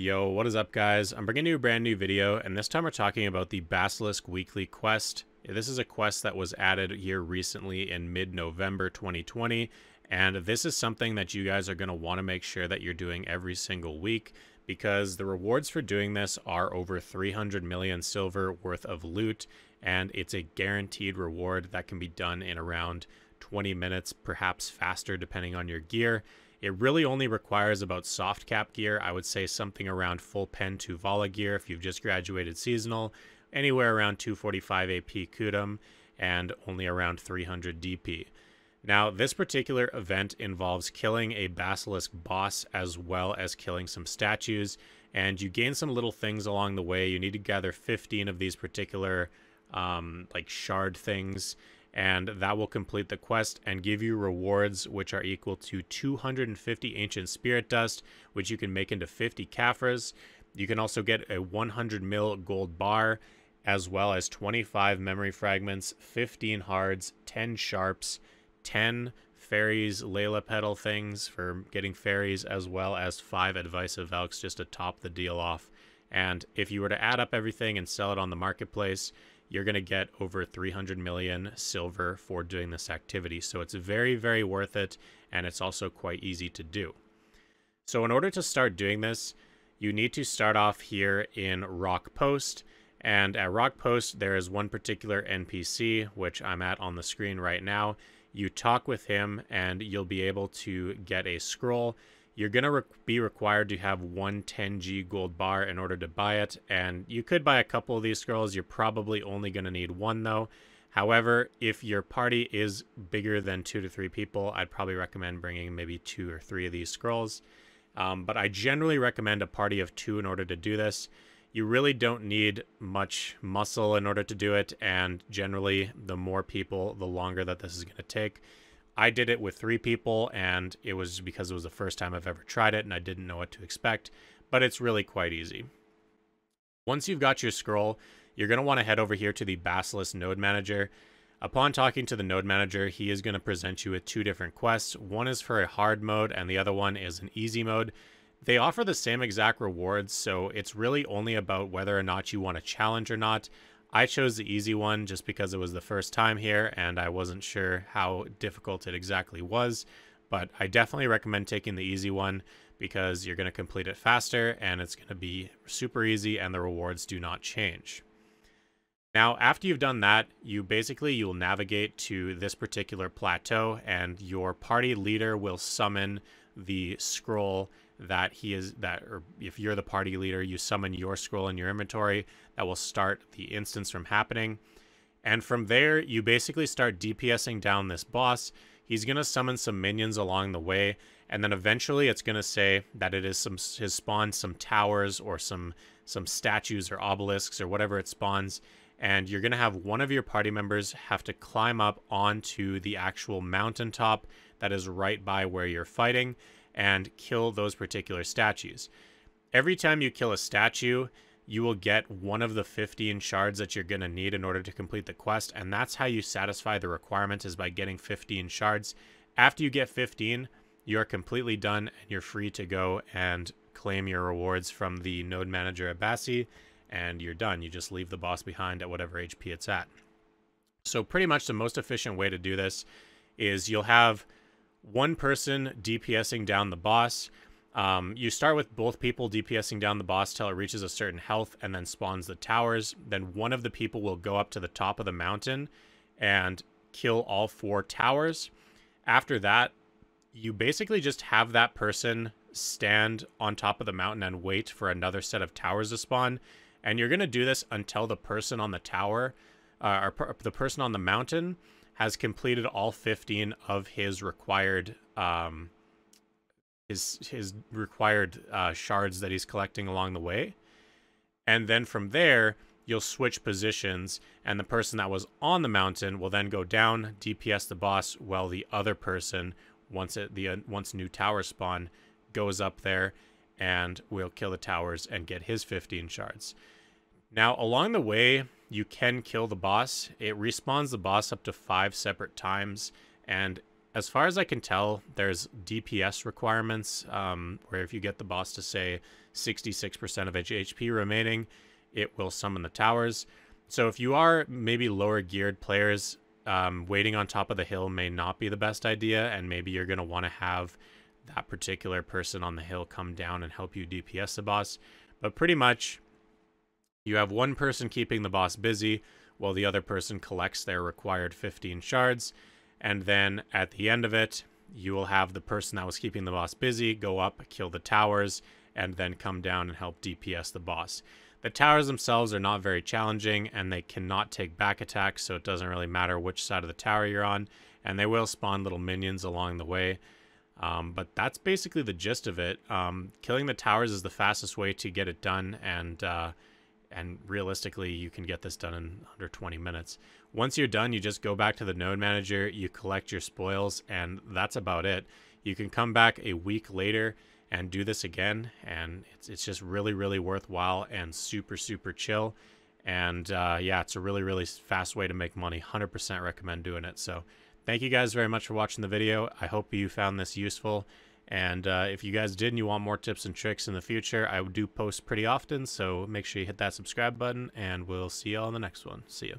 Yo, what is up guys? I'm bringing you a brand new video, and this time we're talking about the Basilisk Weekly Quest. This is a quest that was added here recently in mid-November 2020, and this is something that you guys are going to want to make sure that you're doing every single week, because the rewards for doing this are over 300 million silver worth of loot, and it's a guaranteed reward that can be done in around 20 minutes, perhaps faster depending on your gear. It really only requires about soft cap gear. I would say something around full pen to Vala gear if you've just graduated seasonal, anywhere around 245 AP Kudum and only around 300 DP. Now, this particular event involves killing a Basilisk boss as well as killing some statues, and you gain some little things along the way. You need to gather 15 of these particular um, like shard things, and that will complete the quest and give you rewards which are equal to 250 ancient spirit dust which you can make into 50 kafirs you can also get a 100 mil gold bar as well as 25 memory fragments 15 hards 10 sharps 10 fairies layla petal things for getting fairies as well as 5 advice of elks just to top the deal off and if you were to add up everything and sell it on the marketplace you're going to get over 300 million silver for doing this activity. So it's very, very worth it, and it's also quite easy to do. So in order to start doing this, you need to start off here in Rock Post. And at Rock Post, there is one particular NPC, which I'm at on the screen right now. You talk with him, and you'll be able to get a scroll you're going to re be required to have one 10G gold bar in order to buy it. And you could buy a couple of these scrolls. You're probably only going to need one, though. However, if your party is bigger than two to three people, I'd probably recommend bringing maybe two or three of these scrolls. Um, but I generally recommend a party of two in order to do this. You really don't need much muscle in order to do it, and generally, the more people, the longer that this is going to take. I did it with three people, and it was because it was the first time I've ever tried it, and I didn't know what to expect, but it's really quite easy. Once you've got your scroll, you're going to want to head over here to the Basilisk Node Manager. Upon talking to the node manager, he is going to present you with two different quests. One is for a hard mode and the other one is an easy mode. They offer the same exact rewards, so it's really only about whether or not you want a challenge or not. I chose the easy one just because it was the first time here and I wasn't sure how difficult it exactly was, but I definitely recommend taking the easy one because you're going to complete it faster and it's going to be super easy and the rewards do not change. Now, after you've done that, you basically you'll navigate to this particular plateau and your party leader will summon the scroll that he is that or if you're the party leader you summon your scroll in your inventory that will start the instance from happening and from there you basically start dpsing down this boss he's going to summon some minions along the way and then eventually it's going to say that it is some has spawned some towers or some some statues or obelisks or whatever it spawns and you're going to have one of your party members have to climb up onto the actual mountaintop that is right by where you're fighting and kill those particular statues. Every time you kill a statue, you will get one of the 15 shards that you're going to need in order to complete the quest, and that's how you satisfy the requirement is by getting 15 shards. After you get 15, you're completely done and you're free to go and claim your rewards from the node manager at Bassi and you're done. You just leave the boss behind at whatever HP it's at. So pretty much the most efficient way to do this is you'll have one person DPSing down the boss. Um, you start with both people DPSing down the boss till it reaches a certain health and then spawns the towers. Then one of the people will go up to the top of the mountain and kill all four towers. After that, you basically just have that person stand on top of the mountain and wait for another set of towers to spawn and you're going to do this until the person on the tower uh, or per the person on the mountain has completed all 15 of his required um, his his required uh, shards that he's collecting along the way and then from there you'll switch positions and the person that was on the mountain will then go down dps the boss while the other person once it the uh, once new tower spawn goes up there and we'll kill the towers and get his 15 shards. Now, along the way, you can kill the boss. It respawns the boss up to five separate times, and as far as I can tell, there's DPS requirements, um, where if you get the boss to say 66% of HP remaining, it will summon the towers. So if you are maybe lower geared players, um, waiting on top of the hill may not be the best idea, and maybe you're going to want to have that particular person on the hill come down and help you DPS the boss. But pretty much, you have one person keeping the boss busy while the other person collects their required 15 shards. And then at the end of it, you will have the person that was keeping the boss busy go up, kill the towers, and then come down and help DPS the boss. The towers themselves are not very challenging, and they cannot take back attacks, so it doesn't really matter which side of the tower you're on, and they will spawn little minions along the way. Um, but that's basically the gist of it. Um, killing the towers is the fastest way to get it done, and uh, and realistically, you can get this done in under 20 minutes. Once you're done, you just go back to the node manager, you collect your spoils, and that's about it. You can come back a week later and do this again, and it's, it's just really, really worthwhile and super, super chill. And uh, yeah, it's a really, really fast way to make money. 100% recommend doing it. So Thank you guys very much for watching the video. I hope you found this useful. And uh, if you guys did and you want more tips and tricks in the future, I do post pretty often, so make sure you hit that subscribe button, and we'll see you all in the next one. See ya.